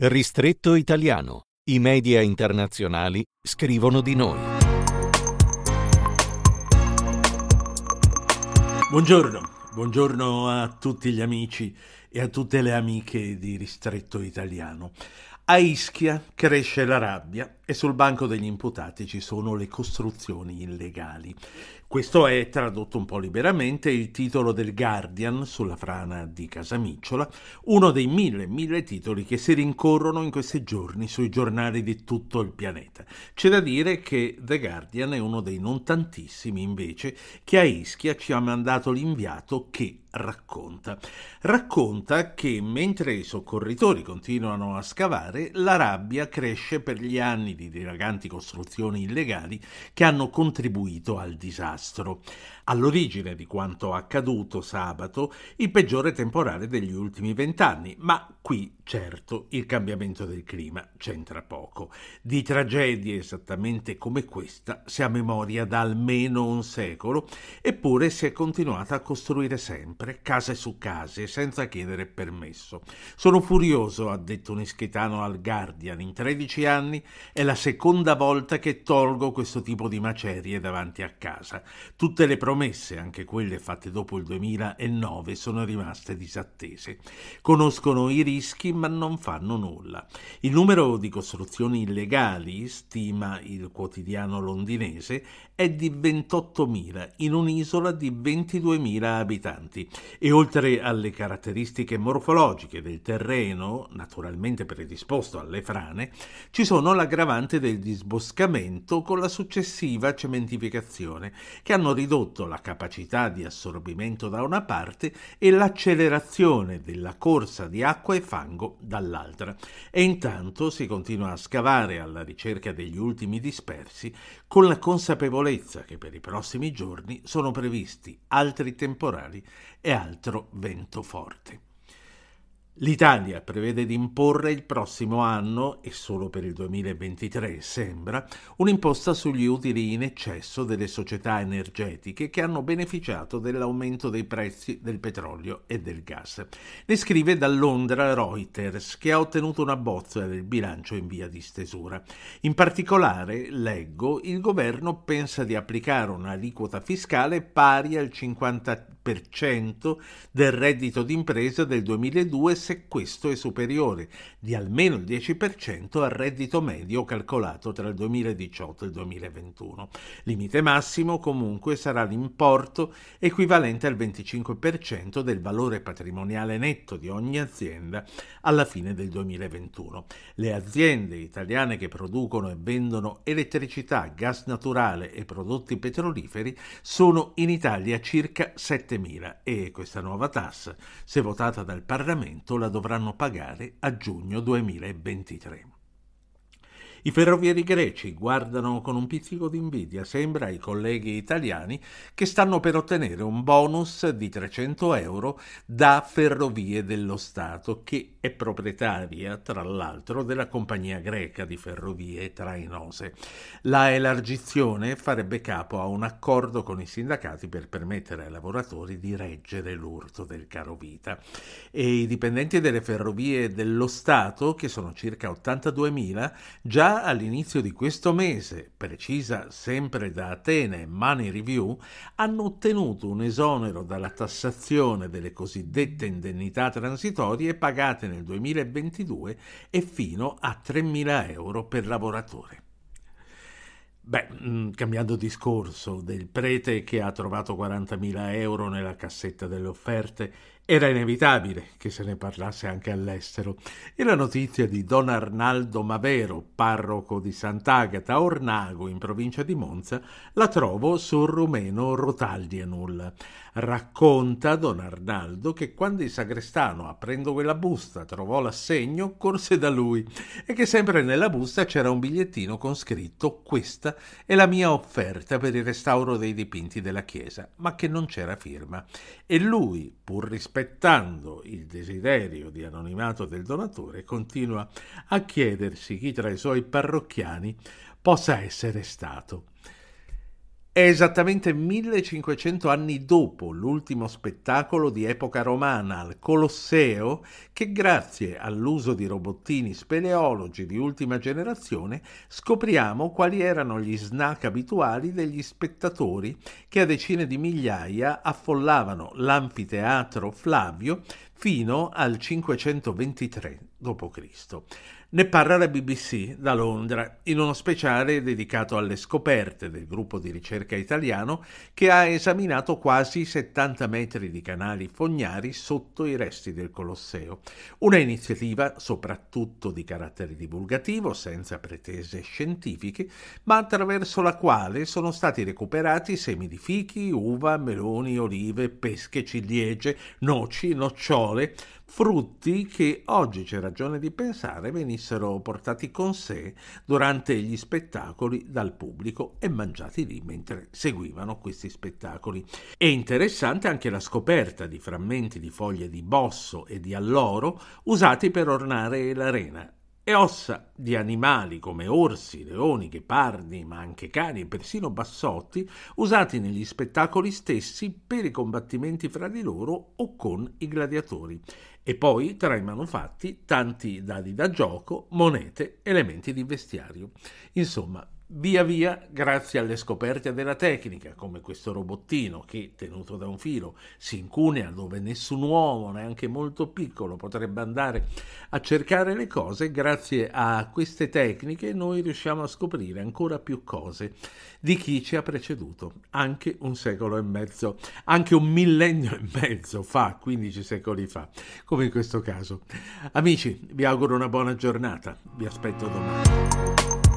Ristretto italiano. I media internazionali scrivono di noi. Buongiorno, buongiorno a tutti gli amici e a tutte le amiche di Ristretto Italiano. A Ischia cresce la rabbia e sul banco degli imputati ci sono le costruzioni illegali. Questo è, tradotto un po' liberamente, il titolo del Guardian sulla frana di Casamicciola, uno dei mille, mille titoli che si rincorrono in questi giorni sui giornali di tutto il pianeta. C'è da dire che The Guardian è uno dei non tantissimi, invece, che a Ischia ci ha mandato l'inviato che, racconta. Racconta che mentre i soccorritori continuano a scavare, la rabbia cresce per gli anni di dilaganti costruzioni illegali che hanno contribuito al disastro. All'origine di quanto accaduto sabato, il peggiore temporale degli ultimi vent'anni, ma qui certo il cambiamento del clima c'entra poco. Di tragedie esattamente come questa si ha memoria da almeno un secolo, eppure si è continuata a costruire sempre sempre, case su case, senza chiedere permesso. Sono furioso, ha detto un ischetano al Guardian, in 13 anni è la seconda volta che tolgo questo tipo di macerie davanti a casa. Tutte le promesse, anche quelle fatte dopo il 2009, sono rimaste disattese. Conoscono i rischi ma non fanno nulla. Il numero di costruzioni illegali, stima il quotidiano londinese, è di 28.000 in un'isola di 22.000 abitanti, e oltre alle caratteristiche morfologiche del terreno, naturalmente predisposto alle frane, ci sono l'aggravante del disboscamento con la successiva cementificazione, che hanno ridotto la capacità di assorbimento da una parte e l'accelerazione della corsa di acqua e fango dall'altra. E intanto si continua a scavare alla ricerca degli ultimi dispersi con la consapevolezza che per i prossimi giorni sono previsti altri temporali e altro vento forte. L'Italia prevede di imporre il prossimo anno, e solo per il 2023 sembra, un'imposta sugli utili in eccesso delle società energetiche che hanno beneficiato dell'aumento dei prezzi del petrolio e del gas. Ne scrive da Londra Reuters, che ha ottenuto una bozza del bilancio in via di stesura. In particolare, leggo, il governo pensa di applicare un'aliquota fiscale pari al 50% del reddito d'impresa del 2002 se questo è superiore di almeno il 10% al reddito medio calcolato tra il 2018 e il 2021. Limite massimo comunque sarà l'importo equivalente al 25% del valore patrimoniale netto di ogni azienda alla fine del 2021. Le aziende italiane che producono e vendono elettricità, gas naturale e prodotti petroliferi sono in Italia circa 7.000 e questa nuova tassa, se votata dal Parlamento, la dovranno pagare a giugno 2023. I ferrovieri greci guardano con un pizzico di invidia, sembra, ai colleghi italiani che stanno per ottenere un bonus di 300 euro da Ferrovie dello Stato, che è proprietaria, tra l'altro, della compagnia greca di ferrovie trainose. La elargizione farebbe capo a un accordo con i sindacati per permettere ai lavoratori di reggere l'urto del carovita. E i dipendenti delle ferrovie dello Stato, che sono circa 82.000, già all'inizio di questo mese, precisa sempre da Atene Money Review, hanno ottenuto un esonero dalla tassazione delle cosiddette indennità transitorie pagate nel 2022 e fino a 3.000 euro per lavoratore. Beh, mm, cambiando discorso, del prete che ha trovato 40.000 euro nella cassetta delle offerte era inevitabile che se ne parlasse anche all'estero e la notizia di Don Arnaldo Mavero, parroco di Sant'Agata a Ornago in provincia di Monza, la trovo sul rumeno Rotaldianul. Racconta Don Arnaldo che quando il sagrestano, aprendo quella busta, trovò l'assegno, corse da lui e che sempre nella busta c'era un bigliettino con scritto questa è la mia offerta per il restauro dei dipinti della chiesa, ma che non c'era firma. E lui, pur rispettando rispettando il desiderio di anonimato del donatore, continua a chiedersi chi tra i suoi parrocchiani possa essere stato. È esattamente 1500 anni dopo l'ultimo spettacolo di epoca romana al Colosseo che grazie all'uso di robottini speleologi di ultima generazione scopriamo quali erano gli snack abituali degli spettatori che a decine di migliaia affollavano l'anfiteatro Flavio fino al 523 d.C. Ne parla la BBC da Londra in uno speciale dedicato alle scoperte del gruppo di ricerca italiano che ha esaminato quasi 70 metri di canali fognari sotto i resti del Colosseo. Una iniziativa soprattutto di carattere divulgativo, senza pretese scientifiche, ma attraverso la quale sono stati recuperati semi di fichi, uva, meloni, olive, pesche, ciliegie, noci, nocciole, frutti che oggi c'è ragione di pensare venissero portati con sé durante gli spettacoli dal pubblico e mangiati lì mentre seguivano questi spettacoli. È interessante anche la scoperta di frammenti di foglie di bosso e di alloro usati per ornare l'arena, e ossa di animali come orsi, leoni, ghepardi, ma anche cani e persino bassotti, usati negli spettacoli stessi per i combattimenti fra di loro o con i gladiatori. E poi, tra i manufatti, tanti dadi da gioco, monete, elementi di vestiario. Insomma, Via via, grazie alle scoperte della tecnica, come questo robottino che, tenuto da un filo, si incunea dove nessun uomo, neanche molto piccolo, potrebbe andare a cercare le cose, grazie a queste tecniche noi riusciamo a scoprire ancora più cose di chi ci ha preceduto, anche un secolo e mezzo, anche un millennio e mezzo fa, 15 secoli fa, come in questo caso. Amici, vi auguro una buona giornata, vi aspetto domani.